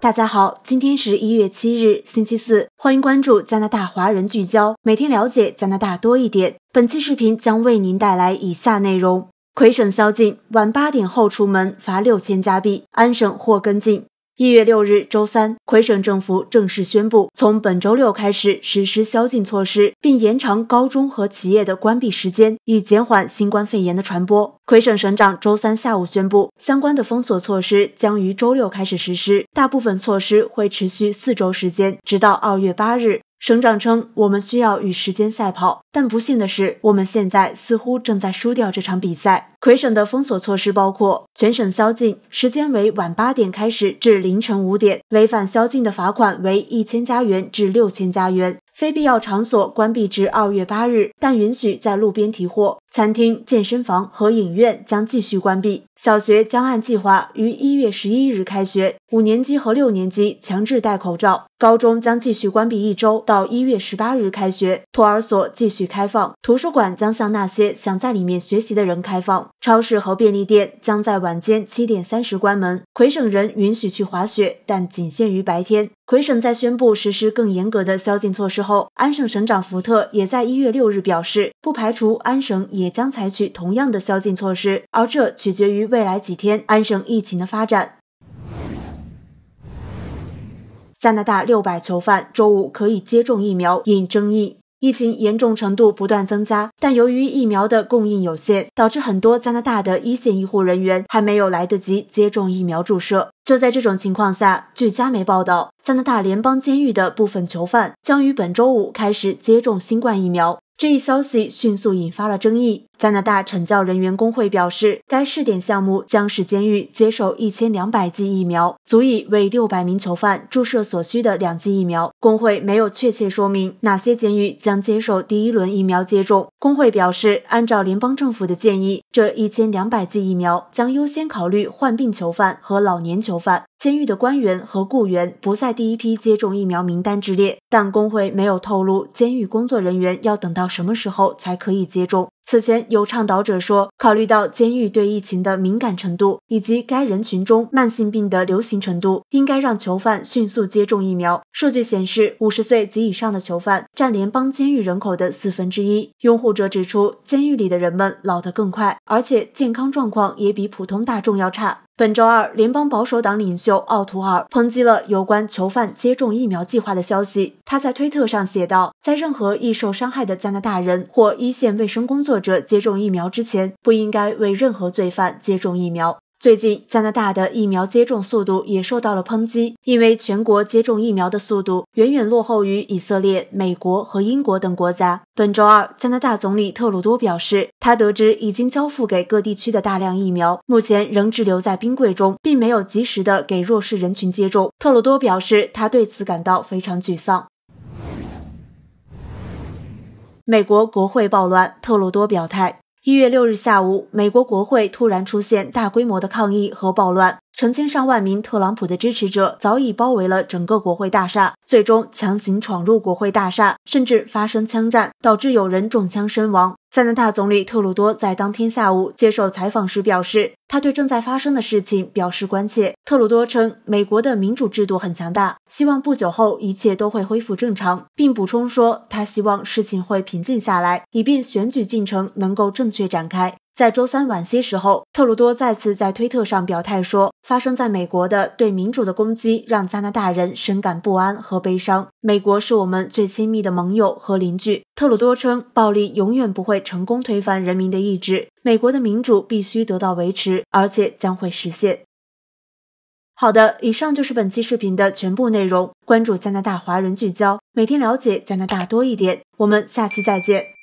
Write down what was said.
大家好，今天是一月七日，星期四，欢迎关注加拿大华人聚焦，每天了解加拿大多一点。本期视频将为您带来以下内容：魁省宵禁，晚八点后出门罚六千加币，安省或跟进。一月六日，周三，魁省政府正式宣布，从本周六开始实施宵禁措施，并延长高中和企业的关闭时间，以减缓新冠肺炎的传播。魁省省长周三下午宣布，相关的封锁措施将于周六开始实施，大部分措施会持续四周时间，直到二月八日。省长称：“我们需要与时间赛跑，但不幸的是，我们现在似乎正在输掉这场比赛。”魁省的封锁措施包括全省宵禁，时间为晚八点开始至凌晨五点，违反宵禁的罚款为一千加元至六千加元。非必要场所关闭至二月八日，但允许在路边提货。餐厅、健身房和影院将继续关闭。小学将按计划于一月十一日开学，五年级和六年级强制戴口罩。高中将继续关闭一周，到一月十八日开学。托儿所继续开放，图书馆将向那些想在里面学习的人开放。超市和便利店将在晚间七点三十关门。魁省人允许去滑雪，但仅限于白天。魁省在宣布实施更严格的宵禁措施后，安省省长福特也在一月六日表示，不排除安省也将采取同样的宵禁措施，而这取决于未来几天安省疫情的发展。加拿大六百囚犯周五可以接种疫苗，引争议。疫情严重程度不断增加，但由于疫苗的供应有限，导致很多加拿大的一线医护人员还没有来得及接种疫苗注射。就在这种情况下，据加媒报道，加拿大联邦监狱的部分囚犯将于本周五开始接种新冠疫苗。这一消息迅速引发了争议。加拿大惩教人员工会表示，该试点项目将使监狱接受一千两百剂疫苗，足以为六百名囚犯注射所需的两剂疫苗。工会没有确切说明哪些监狱将接受第一轮疫苗接种。工会表示，按照联邦政府的建议，这一千两百剂疫苗将优先考虑患病囚犯和老年囚犯。监狱的官员和雇员不在第一批接种疫苗名单之列，但工会没有透露监狱工作人员要等到什么时候才可以接种。此前有倡导者说，考虑到监狱对疫情的敏感程度以及该人群中慢性病的流行程度，应该让囚犯迅速接种疫苗。数据显示，五十岁及以上的囚犯占联邦监狱人口的四分之一。拥护者指出，监狱里的人们老得更快，而且健康状况也比普通大众要差。本周二，联邦保守党领袖奥图尔抨击了有关囚犯接种疫苗计划的消息。他在推特上写道：“在任何易受伤害的加拿大人或一线卫生工作者接种疫苗之前，不应该为任何罪犯接种疫苗。”最近，加拿大的疫苗接种速度也受到了抨击，因为全国接种疫苗的速度远远落后于以色列、美国和英国等国家。本周二，加拿大总理特鲁多表示，他得知已经交付给各地区的大量疫苗目前仍滞留在冰柜中，并没有及时的给弱势人群接种。特鲁多表示，他对此感到非常沮丧。美国国会暴乱，特鲁多表态。一月六日下午，美国国会突然出现大规模的抗议和暴乱。成千上万名特朗普的支持者早已包围了整个国会大厦，最终强行闯入国会大厦，甚至发生枪战，导致有人中枪身亡。加拿大总理特鲁多在当天下午接受采访时表示，他对正在发生的事情表示关切。特鲁多称，美国的民主制度很强大，希望不久后一切都会恢复正常，并补充说，他希望事情会平静下来，以便选举进程能够正确展开。在周三晚些时候，特鲁多再次在推特上表态说，发生在美国的对民主的攻击让加拿大人深感不安和悲伤。美国是我们最亲密的盟友和邻居，特鲁多称，暴力永远不会成功推翻人民的意志，美国的民主必须得到维持，而且将会实现。好的，以上就是本期视频的全部内容。关注加拿大华人聚焦，每天了解加拿大多一点。我们下期再见。